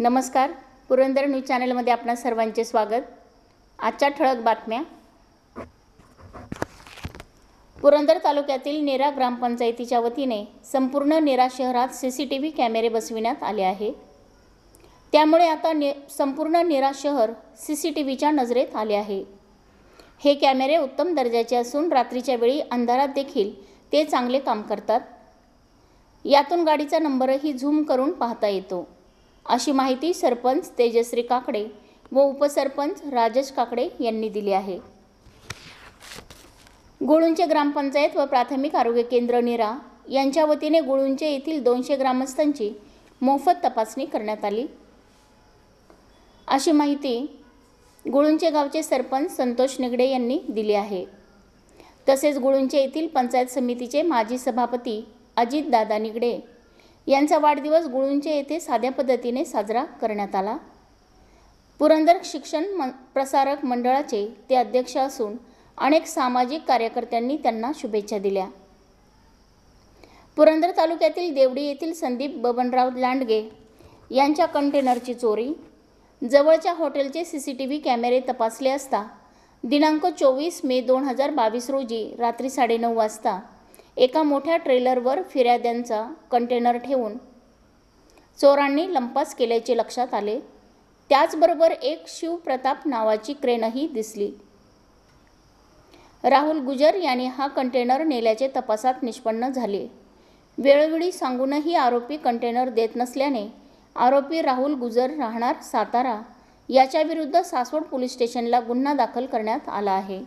नमस्कार पुरंदर न्यूज चॅनलमध्ये आपणा सर्वांचे स्वागत आजच्या ठळक बातम्या पुरंदर तालुक्यातील नेरा ग्रामपंचायतीच्या वतीने संपूर्ण नेरा शहरात सी सी टी व्ही कॅमेरे बसविण्यात आले आहे त्यामुळे आता ने संपूर्ण नेरा शहर सी सी टी व्हीच्या नजरेत आले आहे हे कॅमेरे उत्तम दर्जाचे असून रात्रीच्या वेळी अंधारात देखील ते चांगले काम करतात यातून गाडीचा नंबरही झूम करून पाहता येतो अशी माहिती सरपंच तेजश्री काकडे व उपसरपंच राजेश काकडे यांनी दिली आहे गुळुंचे ग्रामपंचायत व प्राथमिक आरोग्य केंद्र निरा यांच्या वतीने गुळुंचे येथील दोनशे ग्रामस्थांची मोफत तपासणी करण्यात आली अशी माहिती गुळुंचे गावचे सरपंच संतोष निगडे यांनी दिली आहे तसेच गुळुंचे येथील पंचायत समितीचे माजी सभापती अजितदादा निगडे यांचा वाढदिवस गुळुंचे येथे साध्या पद्धतीने साजरा करण्यात आला पुरंदर शिक्षण मन प्रसारक मंडळाचे ते अध्यक्ष असून अनेक सामाजिक कार्यकर्त्यांनी त्यांना शुभेच्छा दिल्या पुरंदर तालुक्यातील देवडी येथील संदीप बबनराव लांडगे यांच्या कंटेनरची चोरी जवळच्या हॉटेलचे सी सी टी व्ही कॅमेरे तपासले असता दिनांक चोवीस मे दोन हजार बावीस रोजी रात्री साडेनऊ वाजता एका मोठ्या ट्रेलरवर फिर्याद्यांचा कंटेनर ठेवून चोरांनी लंपास केल्याचे लक्षात आले त्याचबरोबर एक शिवप्रताप नावाची क्रेनही दिसली राहुल गुजर यांनी हा कंटेनर नेल्याचे तपासात निष्पन्न झाले वेळोवेळी सांगूनही आरोपी कंटेनर देत नसल्याने आरोपी राहुल गुजर राहणार सातारा याच्याविरुद्ध सासवड पोलीस स्टेशनला गुन्हा दाखल करण्यात आला आहे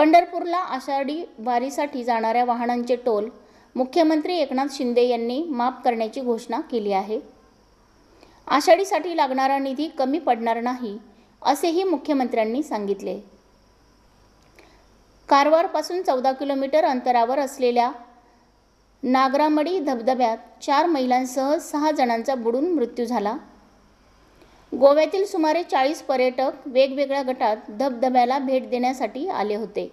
पंढरपूरला आषाढी वारीसाठी जाणाऱ्या वाहनांचे टोल मुख्यमंत्री एकनाथ शिंदे यांनी माफ करण्याची घोषणा केली आहे आषाढीसाठी लागणारा निधी कमी पडणार नाही असेही मुख्यमंत्र्यांनी सांगितले कारवारपासून चौदा किलोमीटर अंतरावर असलेल्या नागरामडी धबधब्यात चार महिलांसह सहा जणांचा बुडून मृत्यू झाला गोव्यातील सुमारे चाळीस पर्यटक वेगवेगळ्या गटात धबधब्याला भेट देण्यासाठी आले होते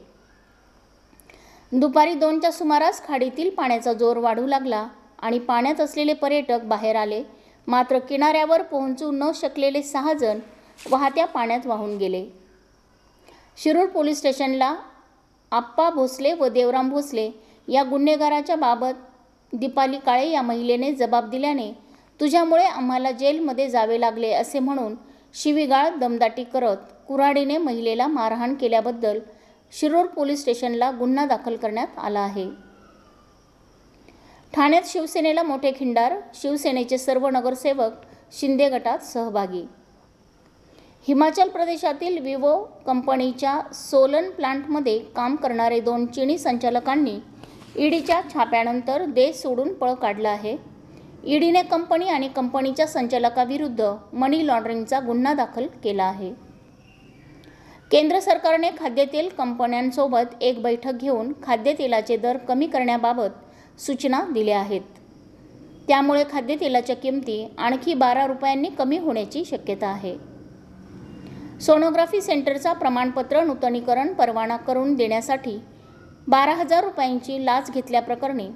दुपारी दोनच्या सुमारास खाडीतील पाण्याचा जोर वाढू लागला आणि पाण्यात असलेले पर्यटक बाहेर आले मात्र किनाऱ्यावर पोहोचू न शकलेले सहा जण वाहत्या पाण्यात वाहून गेले शिरूर पोलीस स्टेशनला आप्पा भोसले व देवराम भोसले या गुन्हेगाराच्या बाबत दीपाली काळे या महिलेने जबाब दिल्याने तुझ्यामुळे आम्हाला जेलमध्ये जावे लागले असे म्हणून शिवीगाळ दमदाटी करत कुऱ्हाडीने महिलेला मारहाण केल्याबद्दल शिरूर पोलीस स्टेशनला गुन्हा दाखल करण्यात आला आहे ठाण्यात शिवसेनेला मोठे खिंडार शिवसेनेचे सर्व नगरसेवक शिंदे गटात सहभागी हिमाचल प्रदेशातील विवो कंपनीच्या सोलन प्लांटमध्ये काम करणारे दोन चिनी संचालकांनी ईडीच्या छाप्यानंतर देश सोडून पळ काढला आहे ईडीने कंपनी आणि कंपनीच्या संचालकाविरुद्ध मनी लॉन्ड्रिंगचा गुन्हा दाखल केला आहे केंद्र सरकारने खाद्यतेल कंपन्यांसोबत एक बैठक घेऊन खाद्यतेलाचे दर कमी करण्याबाबत सूचना दिल्या आहेत त्यामुळे खाद्यतेलाच्या किमती आणखी बारा रुपयांनी कमी होण्याची शक्यता आहे सोनोग्राफी सेंटरचा प्रमाणपत्र नूतनीकरण परवाना करून देण्यासाठी बारा हजार रुपयांची लाच घेतल्याप्रकरणी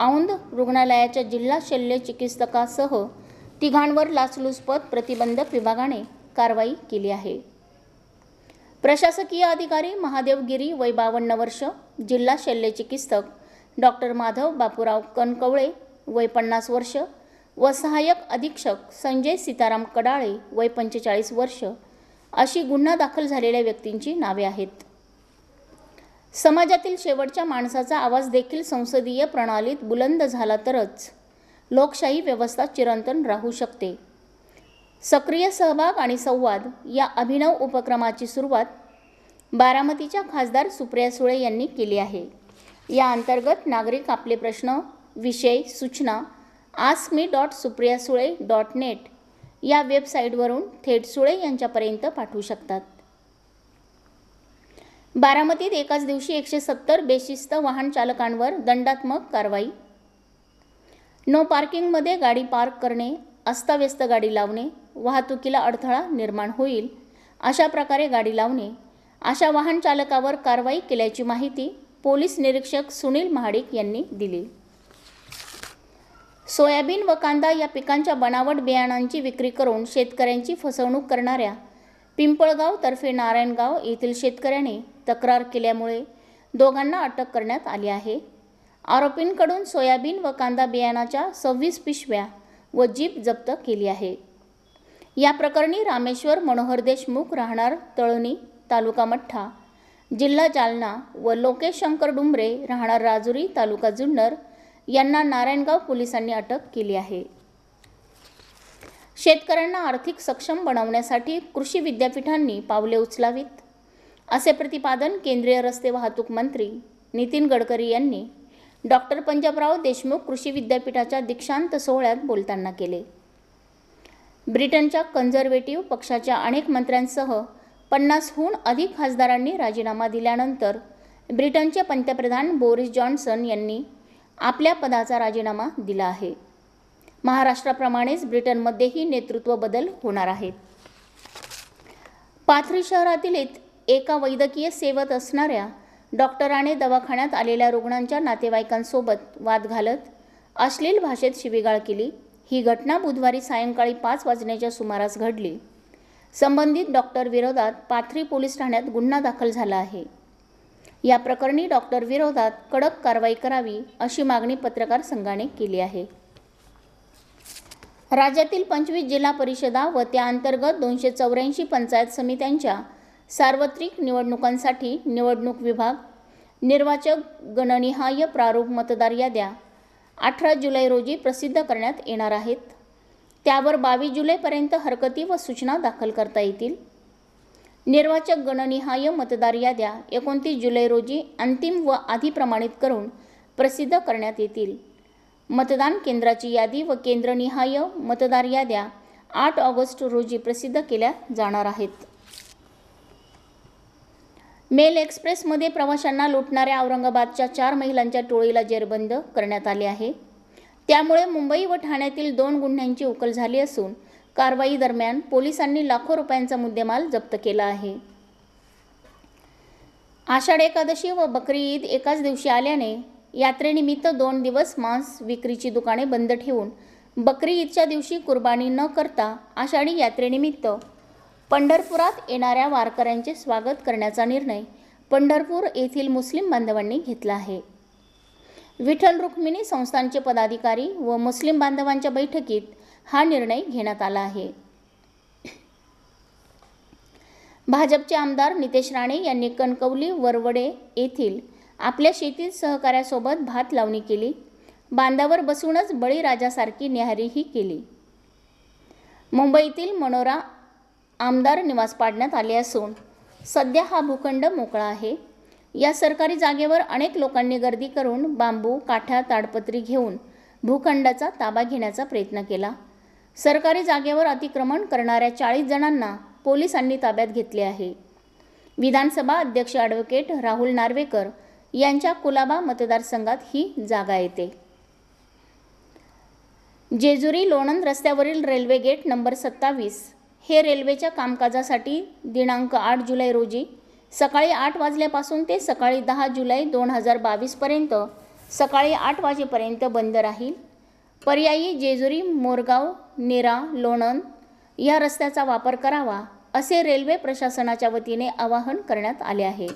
औंध रुग्णालयाच्या जिल्हा शल्य चिकित्सकासह तिघांवर लाचलुचपत प्रतिबंधक विभागाने कारवाई केली आहे प्रशासकीय अधिकारी महादेव गिरी वय बावन्न वर्ष जिल्हा शल्य चिकित्सक डॉक्टर माधव बापूराव कणकवळे वय पन्नास वर्ष व सहाय्यक अधीक्षक संजय सीताराम कडाळे वय पंचेचाळीस वर्ष अशी गुन्हा दाखल झालेल्या व्यक्तींची नावे आहेत समाजातील शेवटच्या माणसाचा आवाज देखील संसदीय प्रणालीत बुलंद झाला तरच लोकशाही व्यवस्था चिरंतन राहू शकते सक्रिय सहभाग आणि संवाद या अभिनव उपक्रमाची सुरुवात बारामतीच्या खासदार सुप्रिया सुळे यांनी केली आहे या अंतर्गत नागरिक आपले प्रश्न विषय सूचना ask me dot Supriya Sule dot net या वेबसाईटवरून थेट सुळे यांच्यापर्यंत पाठवू शकतात बारामतीत एकाच दिवशी एकशे सत्तर बेशिस्त वाहन चालकांवर दंडात्मक कारवाई नो पार्किंगमध्ये गाडी पार्क करणे अस्ताव्यस्त गाडी लावणे वाहतुकीला अडथळा निर्माण होईल अशा प्रकारे गाडी लावणे अशा वाहन चालकावर कारवाई केल्याची माहिती पोलीस निरीक्षक सुनील महाडिक यांनी दिली सोयाबीन व कांदा या पिकांच्या बनावट बियाणांची विक्री करून शेतकऱ्यांची फसवणूक करणाऱ्या पिंपळगाव तर्फे नारायणगाव येथील शेतकऱ्याने तक्रार केल्यामुळे दोघांना अटक करण्यात आली आहे आरोपींकडून सोयाबीन व कांदा बियाणाच्या सव्वीस पिशव्या व जीप जप्त केली आहे या प्रकरणी रामेश्वर मनोहर देशमुख राहणार तळणी तालुका मठ्ठा जिल्हा जालना व लोकेश शंकर डुंबरे राहणार राजुरी तालुका जुन्नर यांना नारायणगाव पोलिसांनी अटक केली आहे शेतकऱ्यांना आर्थिक सक्षम बनवण्यासाठी कृषी विद्यापीठांनी पावले उचलावीत असे प्रतिपादन केंद्रीय रस्ते वाहतूक मंत्री नितीन गडकरी यांनी डॉक्टर पंजाबराव देशमुख कृषी विद्यापीठाच्या दीक्षांत सोहळ्यात बोलताना केले ब्रिटनच्या कन्झर्वेटिव्ह पक्षाच्या अनेक मंत्र्यांसह पन्नासहून अधिक खासदारांनी राजीनामा दिल्यानंतर ब्रिटनचे पंतप्रधान बोरिस जॉन्सन यांनी आपल्या पदाचा राजीनामा दिला आहे महाराष्ट्राप्रमाणेच ब्रिटनमध्येही नेतृत्व बदल होणार आहेत पाथरी शहरातील एका वैद्यकीय सेवत असणाऱ्या डॉक्टराने दवाखान्यात आलेल्या रुग्णांच्या नातेवाईकांसोबत वाद घालत अश्लील भाषेत शिबिगाळ केली ही घटना बुधवारी सायंकाळी पाच वाजण्याच्या सुमारास घडली संबंधित डॉक्टर विरोधात पाथरी पोलीस ठाण्यात गुन्हा दाखल झाला आहे या प्रकरणी डॉक्टर विरोधात कडक कारवाई करावी अशी मागणी पत्रकार संघाने केली आहे राज्यातील पंचवीस जिल्हा परिषदा व त्या अंतर्गत दोनशे चौऱ्याऐंशी पंचायत समित्यांच्या सार्वत्रिक निवडणुकांसाठी निवडणूक विभाग निर्वाचक गणनिहाय प्रारूप मतदार याद्या अठरा जुलै रोजी प्रसिद्ध करण्यात येणार आहेत त्यावर बावीस जुलैपर्यंत हरकती व सूचना दाखल करता येतील निर्वाचक गणनिहाय मतदार याद्या एकोणतीस जुलै रोजी अंतिम व आधी प्रमाणित करून प्रसिद्ध करण्यात येतील मतदान केंद्राची यादी व केंद्रनिहाय मतदार याद्या आठ ऑगस्ट रोजी प्रसिद्ध केल्या जाणार आहेत मेल एक्सप्रेसमध्ये प्रवाशांना लुटणाऱ्या औरंगाबादच्या चार महिलांच्या टोळीला जेरबंद करण्यात आले आहे त्यामुळे मुंबई व ठाण्यातील दोन गुन्ह्यांची उकल झाली असून कारवाई दरम्यान पोलिसांनी लाखो रुपयांचा मुद्देमाल जप्त केला आहे आषाढ एकादशी व बकरी ईद एकाच दिवशी आल्याने यात्रेनिमित्त दोन दिवस मांस विक्रीची दुकाने बंद ठेवून बकरी ईदच्या दिवशी कुर्बानी न करता आषाढी यात्रेनिमित्त पंढरपुरात येणाऱ्या वारकऱ्यांचे स्वागत करण्याचा निर्णय पंढरपूर येथील मुस्लिम बांधवांनी घेतला आहे विठ्ठल रुक्मिणी संस्थांचे पदाधिकारी व मुस्लिम बांधवांच्या बैठकीत हा निर्णय घेण्यात आला आहे भाजपचे आमदार नितेश राणे यांनी कणकवली वरवडे येथील आपल्या शेतीत सहकाऱ्यासोबत भात लावणी केली बांधावर बसूनच बळीराजासारखी निहारीही केली मुंबईतील मनोरा आमदार निवास पाडण्यात आले असून सध्या हा भूखंड मोकळा आहे या सरकारी जागेवर अनेक लोकांनी गर्दी करून बांबू काठा ताडपत्री घेऊन भूखंडाचा ताबा घेण्याचा प्रयत्न केला सरकारी जागेवर अतिक्रमण करणाऱ्या चाळीस जणांना पोलिसांनी ताब्यात घेतले आहे विधानसभा अध्यक्ष ॲडव्होकेट राहुल नार्वेकर यांच्या कुलाबा मतदारसंघात ही जागा येते जेजुरी लोणंद रस्त्यावरील रेल्वे गेट नंबर सत्तावीस हे रेल्वेच्या कामकाजासाठी दिनांक आठ जुलै रोजी सकाळी आठ वाजल्यापासून ते सकाळी दहा जुलै दोन हजार बावीसपर्यंत सकाळी आठ वाजेपर्यंत बंद राहील पर्यायी जेजुरी मोरगाव नेरा लोणंद या रस्त्याचा वापर करावा असे रेल्वे प्रशासनाच्या वतीने आवाहन करण्यात आले आहे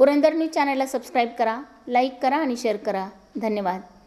पुरंदर न्यूज चॅनलला सबस्क्राईब करा लाईक करा आणि शेअर करा धन्यवाद